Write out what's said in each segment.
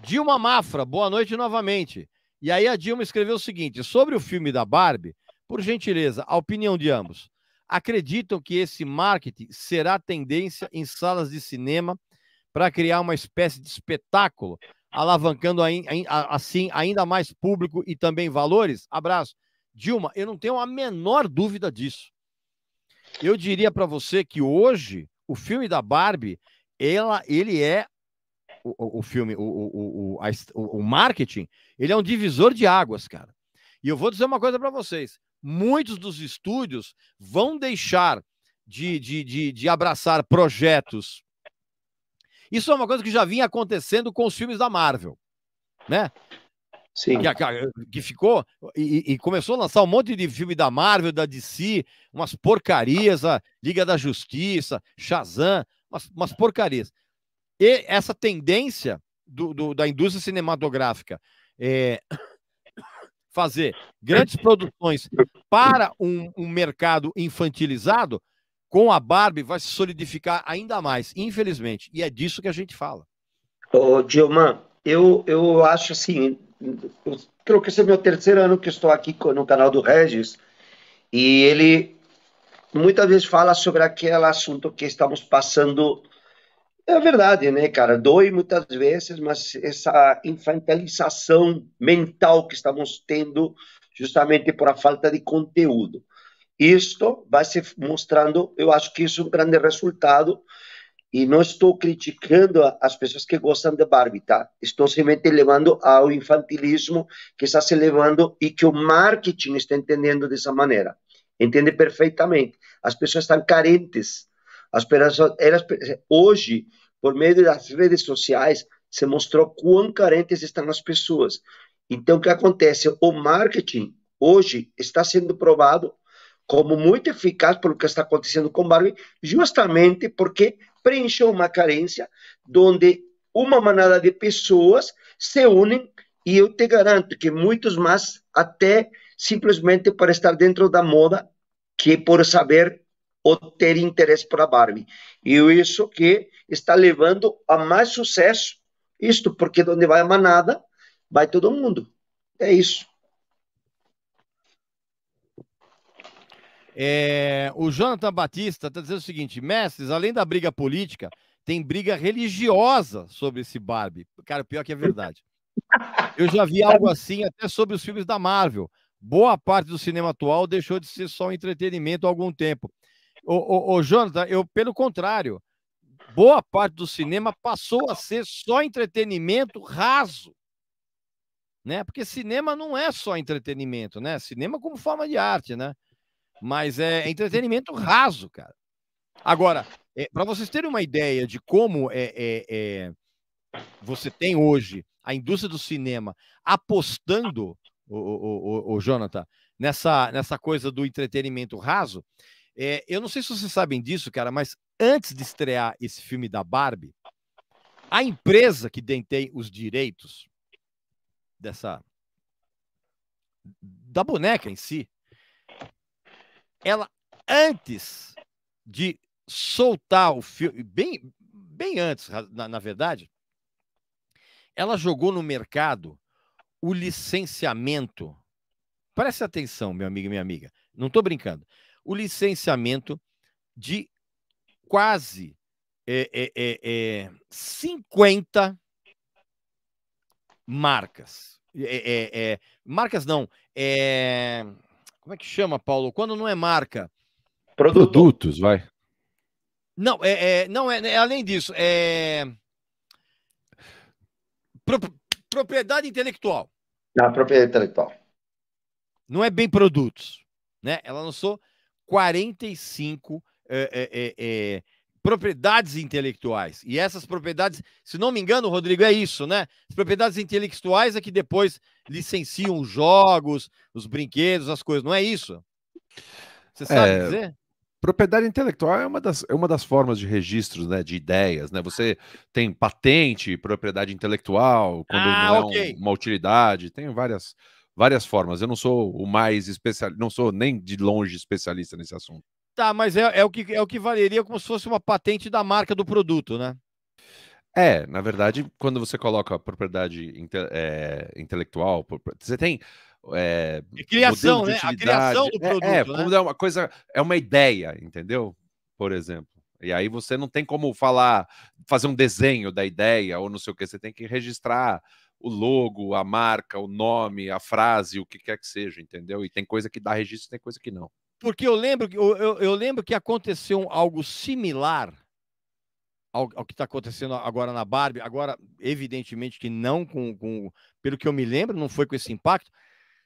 Dilma Mafra, boa noite novamente. E aí a Dilma escreveu o seguinte: sobre o filme da Barbie, por gentileza, a opinião de ambos. Acreditam que esse marketing será tendência em salas de cinema para criar uma espécie de espetáculo, alavancando assim ainda mais público e também valores? Abraço. Dilma, eu não tenho a menor dúvida disso. Eu diria para você que hoje o filme da Barbie, ela, ele é o, o filme, o, o, o, a, o, marketing, ele é um divisor de águas, cara. E eu vou dizer uma coisa para vocês: muitos dos estúdios vão deixar de, de, de, de abraçar projetos. Isso é uma coisa que já vinha acontecendo com os filmes da Marvel, né? Sim. Que, ficou e, e, começou a lançar um monte de filme da Marvel, da DC, umas porcarias, a Liga da Justiça, Shazam, umas, umas porcarias. E essa tendência do, do, da indústria cinematográfica é, fazer grandes produções para um, um, mercado infantilizado, com a Barbie vai se solidificar ainda mais, infelizmente. E é disso que a gente fala. Ô, Dilma, eu, eu acho assim, eu, creio que esse é meu terceiro ano que estou aqui no canal do Regis, e ele muitas vezes fala sobre aquele assunto que estamos passando é verdade, né, cara? Dói muitas vezes, mas essa infantilização mental que estamos tendo justamente por a falta de conteúdo. Isto vai se mostrando, eu acho que isso é um grande resultado, e não estou criticando as pessoas que gostam de Barbie, tá? Estou simplesmente levando ao infantilismo que está se levando e que o marketing está entendendo dessa maneira. Entende perfeitamente. As pessoas estão carentes as pessoas, elas, hoje, por meio das redes sociais, se mostrou quão carentes estão as pessoas. Então, o que acontece? O marketing hoje está sendo provado como muito eficaz pelo que está acontecendo com Barbie, justamente porque preencheu uma carência onde uma manada de pessoas se unem e eu te garanto que muitos mais até simplesmente para estar dentro da moda que por saber ou ter interesse para Barbie. E isso que está levando a mais sucesso isto, porque onde vai a manada, vai todo mundo. É isso. É, o Jonathan Batista está dizendo o seguinte: mestres, além da briga política, tem briga religiosa sobre esse Barbie. Cara, pior que é verdade. Eu já vi algo assim até sobre os filmes da Marvel. Boa parte do cinema atual deixou de ser só entretenimento há algum tempo Ô, o ô, Jonathan, eu, pelo contrário, boa parte do cinema passou a ser só entretenimento raso. Né? Porque cinema não é só entretenimento, né? Cinema como forma de arte, né? Mas é entretenimento raso, cara. Agora, é, para vocês terem uma ideia de como é, é, é, você tem hoje a indústria do cinema apostando, o, o, o, o Jonathan, nessa, nessa coisa do entretenimento raso, é, eu não sei se vocês sabem disso, cara, mas antes de estrear esse filme da Barbie, a empresa que detém os direitos dessa da boneca em si, ela antes de soltar o filme, bem, bem antes, na, na verdade, ela jogou no mercado o licenciamento. Preste atenção, meu amigo e minha amiga, não estou brincando o licenciamento de quase é, é, é, 50 é, marcas. É, é, marcas não. como é que chama, Paulo? Quando não é marca? Produto. Produtos, vai. Não, é, não é, além disso, é Pro, propriedade intelectual. Na ah, propriedade intelectual. Não é bem produtos, né? Ela lançou 45 é, é, propriedades intelectuais. E essas propriedades, se não me engano, Rodrigo, é isso, né? As propriedades intelectuais é que depois licenciam os jogos, os brinquedos, as coisas, não é isso? Você é, sabe é... dizer? Propriedade intelectual é uma, das, é uma das formas de registros, né, de ideias, né? Você tem patente, propriedade intelectual, quando ah, não é okay. é uma utilidade, tem várias, várias formas. Eu não sou o mais especialista, não sou nem de longe especialista nesse assunto. Tá, mas é, é, o que, é o que valeria como se fosse uma patente da marca do produto, né? É, na verdade, quando você coloca a propriedade inte, é, intelectual, você tem. É, é criação, né? A criação do produto. É, é né? é uma coisa, é uma ideia, entendeu? Por exemplo. E aí você não tem como falar, fazer um desenho da ideia ou não sei o que, você tem que registrar o logo, a marca, o nome, a frase, o que quer que seja, entendeu? E tem coisa que dá registro, tem coisa que não. Porque eu lembro, eu, eu lembro que aconteceu algo similar ao, ao que está acontecendo agora na Barbie. Agora, evidentemente que não com, com, pelo que eu me lembro, não foi com esse impacto.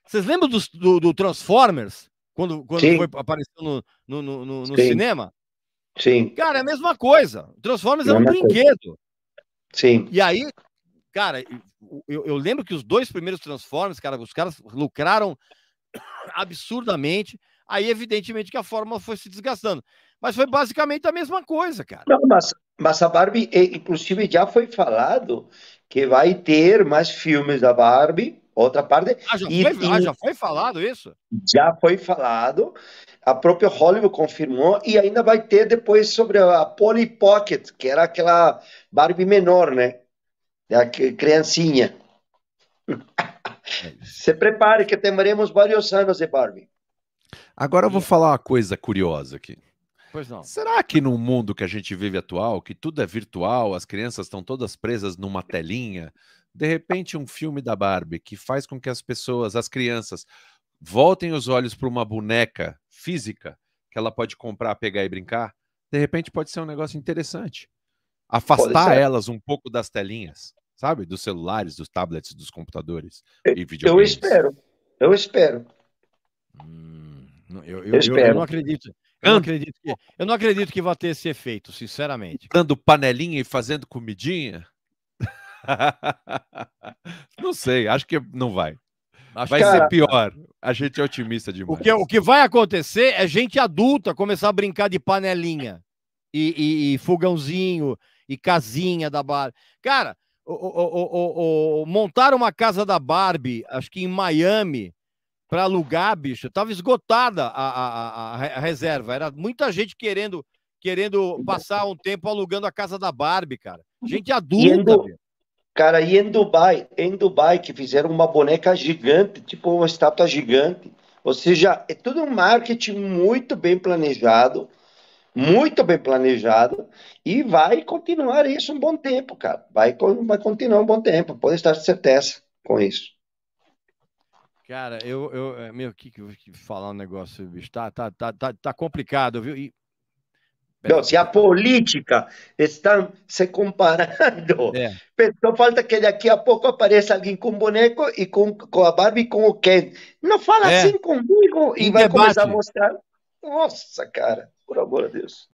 Vocês lembram do, do, do Transformers? Quando, quando Sim. foi, apareceu no, no, no, no, no Sim. cinema? Sim. Cara, é a mesma coisa. Transformers é, é um brinquedo. Coisa. Sim. E aí, Cara, eu, eu lembro que os dois primeiros Transformers, cara, os caras lucraram absurdamente. Aí, evidentemente, que a fórmula foi se desgastando. Mas foi basicamente a mesma coisa, cara. Não, mas, mas a Barbie, inclusive, já foi falado que vai ter mais filmes da Barbie, outra parte. Ah, já, e, foi, ah, já foi falado isso? Já foi falado. A própria Hollywood confirmou e ainda vai ter depois sobre a Polly Pocket, que era aquela Barbie menor, né? É a criancinha. É Se prepare que teremos vários anos de Barbie. Agora eu vou falar uma coisa curiosa aqui. Pois não. Será que no mundo que a gente vive atual, que tudo é virtual, as crianças estão todas presas numa telinha, de repente um filme da Barbie que faz com que as pessoas, as crianças, voltem os olhos para uma boneca física que ela pode comprar, pegar e brincar, de repente pode ser um negócio interessante. Afastar elas um pouco das telinhas sabe? Dos celulares, dos tablets, dos computadores e videogames. Eu espero, eu espero. Hum, eu, eu, eu, espero. eu, não acredito. Eu não acredito, que, eu não acredito que vai ter esse efeito, sinceramente. Dando panelinha e fazendo comidinha? não sei, acho que não vai. Acho vai cara, ser pior. A gente é otimista demais. O que, o que vai acontecer é gente adulta começar a brincar de panelinha e, e, e fogãozinho e casinha da bar. Cara, o, o, o, montaram uma casa da Barbie, acho que em Miami, para alugar, bicho. Tava esgotada a, a, a, reserva. Era muita gente querendo querendo passar um tempo alugando a casa da Barbie, cara. Gente adulta. Cara, e em Dubai, em Dubai que fizeram uma boneca gigante, tipo uma estátua gigante. Ou seja, é tudo um marketing muito bem planejado muito bem planejado e vai continuar isso um bom tempo, cara. Vai, vai continuar um bom tempo, pode estar de certeza com isso. Cara, eu, eu eh, meu, que que eu vou falar um negócio, bicho? Tá, tá, tá, tá, tá complicado, viu? E... se a política está se comparando, é. só falta que daqui a pouco apareça alguém com boneco e com, com a Barbie e com o Ken. Não fala é. assim comigo e em vai debate. começar a mostrar. Nossa, cara. Por amor a Deus.